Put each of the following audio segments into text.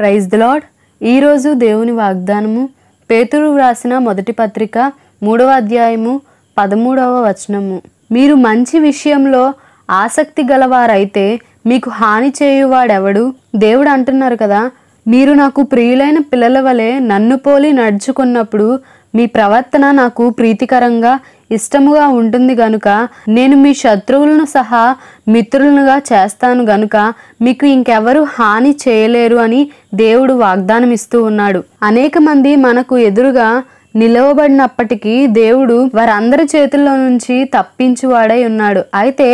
praise the lord ఈరోజు దేవుని వాగ్దానము పేతురు వ్రాసిన మొదటి పత్రిక మూడవ అధ్యాయము పదమూడవ వచనము మీరు మంచి విషయంలో ఆసక్తి గలవారైతే మీకు హాని చేయువాడెవడు దేవుడు అంటున్నారు కదా మీరు నాకు ప్రియులైన పిల్లల వలె నన్ను పోలి నడుచుకున్నప్పుడు మీ ప్రవర్తన నాకు ప్రీతికరంగా ఇష్టముగా ఉంటుంది గనుక నేను మీ శత్రువులను సహా మిత్రులనుగా చేస్తాను గనుక మీకు ఇంకెవరు హాని చేయలేరు అని దేవుడు వాగ్దానం ఇస్తూ ఉన్నాడు అనేక మంది మనకు ఎదురుగా నిలవబడినప్పటికీ దేవుడు వారందరి చేతుల్లో నుంచి తప్పించువాడై ఉన్నాడు అయితే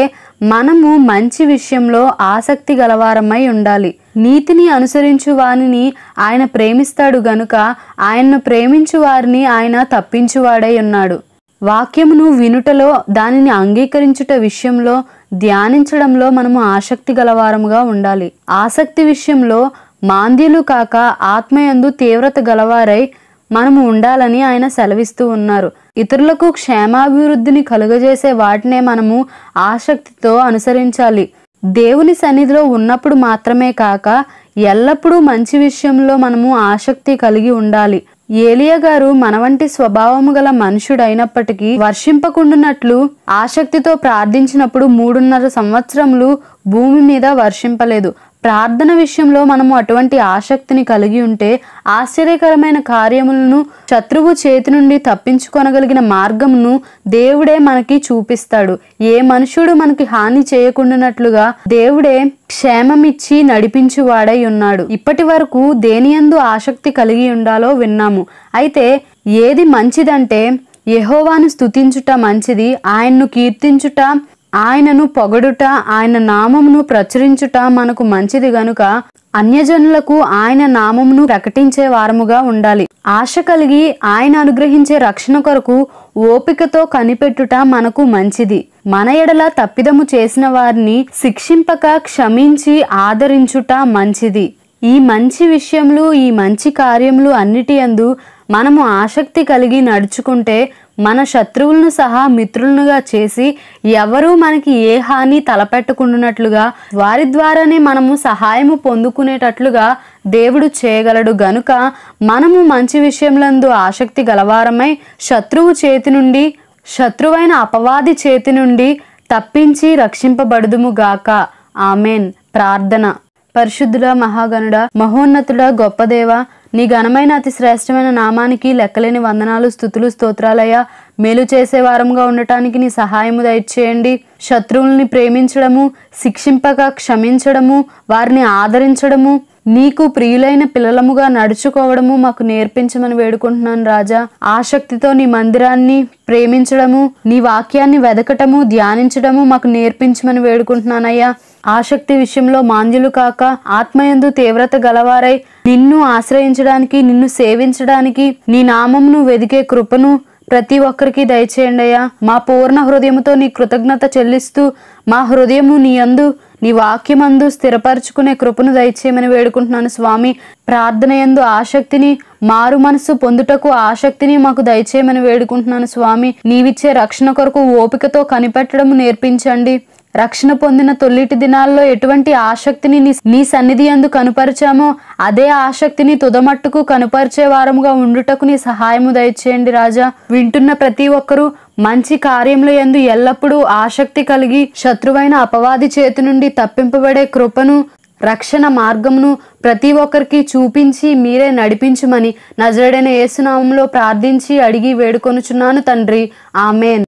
మనము మంచి విషయంలో ఆసక్తి గలవారమై ఉండాలి నీతిని అనుసరించు వారిని ఆయన ప్రేమిస్తాడు గనుక ఆయన్ను ప్రేమించు వారిని ఆయన తప్పించువాడై ఉన్నాడు వాక్యమును వినుటలో దానిని అంగీకరించుట విషయంలో ధ్యానించడంలో మనము ఆసక్తి గలవారముగా ఉండాలి ఆసక్తి విషయంలో మాంద్యులు కాక ఆత్మయందు తీవ్రత గలవారై మనము ఉండాలని ఆయన సెలవిస్తూ ఉన్నారు ఇతరులకు క్షేమాభివృద్ధిని కలుగజేసే వాటినే మనము ఆసక్తితో అనుసరించాలి దేవుని సన్నిధిలో ఉన్నప్పుడు మాత్రమే కాక ఎల్లప్పుడూ మంచి విషయంలో మనము ఆసక్తి కలిగి ఉండాలి ఏలియా గారు మనవంటి స్వభావము గల మనుషుడైనప్పటికీ వర్షింపకుండునట్లు ఆసక్తితో ప్రార్థించినప్పుడు మూడున్నర సంవత్సరములు భూమి మీద వర్షింపలేదు ప్రార్థన విషయంలో మనము అటువంటి ఆసక్తిని కలిగి ఉంటే ఆశ్చర్యకరమైన కార్యములను శత్రువు చేతి నుండి తప్పించుకొనగలిగిన మార్గమును దేవుడే మనకి చూపిస్తాడు ఏ మనుషుడు మనకి హాని చేయకుండానట్లుగా దేవుడే క్షేమమిచ్చి నడిపించువాడై ఉన్నాడు ఇప్పటి వరకు దేనియందు ఆసక్తి కలిగి ఉండాలో విన్నాము అయితే ఏది మంచిదంటే యహోవాను స్థుతించుట మంచిది ఆయన్ను కీర్తించుట ఆయనను పొగడుట ఆయన నామమును ప్రచురించుట మనకు మంచిది గనుక అన్యజనులకు ఆయన నామమును ప్రకటించే వారముగా ఉండాలి ఆశ కలిగి ఆయన అనుగ్రహించే రక్షణ కొరకు ఓపికతో కనిపెట్టుట మనకు మంచిది మన ఎడల తప్పిదము చేసిన వారిని శిక్షింపక క్షమించి ఆదరించుట మంచిది ఈ మంచి విషయములు ఈ మంచి కార్యములు అన్నిటి మనము ఆసక్తి కలిగి నడుచుకుంటే మన శత్రువులను సహా మిత్రులనుగా చేసి ఎవరూ మనకి ఏ హాని తలపెట్టుకుంటున్నట్లుగా వారి ద్వారానే మనము సహాయము పొందుకునేటట్లుగా దేవుడు చేయగలడు గనుక మనము మంచి విషయంలందు ఆసక్తి గలవారమై శత్రువు చేతి నుండి శత్రువైన అపవాది చేతి నుండి తప్పించి రక్షింపబడుదుము గాక ఆమెన్ ప్రార్థన పరిశుద్ధుడ మహాగణుడ మహోన్నతుడ గొప్పదేవ నీ ఘనమైన అతి శ్రేష్టమైన నామానికి లెక్కలేని వందనాలు స్థుతులు స్తోత్రాలయ్య మేలు చేసే వారంగా ఉండటానికి నీ సహాయము దయచేయండి శత్రువుల్ని ప్రేమించడము శిక్షింపక క్షమించడము వారిని ఆదరించడము నీకు ప్రియులైన పిల్లలముగా నడుచుకోవడము మాకు నేర్పించమని వేడుకుంటున్నాను రాజా ఆసక్తితో నీ మందిరాన్ని ప్రేమించడము నీ వాక్యాన్ని వెదకటము ధ్యానించడము మాకు నేర్పించమని వేడుకుంటున్నానయ్యా ఆసక్తి విషయంలో మాంద్యులు కాక ఆత్మయందు తీవ్రత గలవారై నిన్ను ఆశ్రయించడానికి నిన్ను సేవించడానికి నీ నామంను వెదికే కృపను ప్రతి ఒక్కరికి దయచేయండి అయ్యా మా పూర్ణ హృదయంతో నీ కృతజ్ఞత చెల్లిస్తూ మా హృదయము నీ అందు నీ వాక్యమందు స్థిరపరచుకునే కృపను దయచేయమని వేడుకుంటున్నాను స్వామి ప్రార్థన ఎందు ఆసక్తిని మారు మనసు పొందుటకు ఆసక్తిని మాకు దయచేయమని వేడుకుంటున్నాను స్వామి నీవిచ్చే రక్షణ కొరకు ఓపికతో కనిపెట్టడం నేర్పించండి రక్షణ పొందిన తొల్లిటి దినాల్లో ఎటువంటి ఆసక్తిని నీ సన్నిధి ఎందు కనుపరిచామో అదే ఆసక్తిని తుదమట్టుకు కనుపరిచే వారముగా ఉండుటకు నీ సహాయము దయచేయండి రాజా వింటున్న ప్రతి ఒక్కరూ మంచి కార్యముల ఎందు ఎల్లప్పుడూ ఆసక్తి కలిగి శత్రువైన అపవాది చేతి నుండి తప్పింపబడే కృపను రక్షణ మార్గమును ప్రతి ఒక్కరికి చూపించి మీరే నడిపించమని నజరడైన యేసునామంలో ప్రార్థించి అడిగి వేడుకొనుచున్నాను తండ్రి ఆమెన్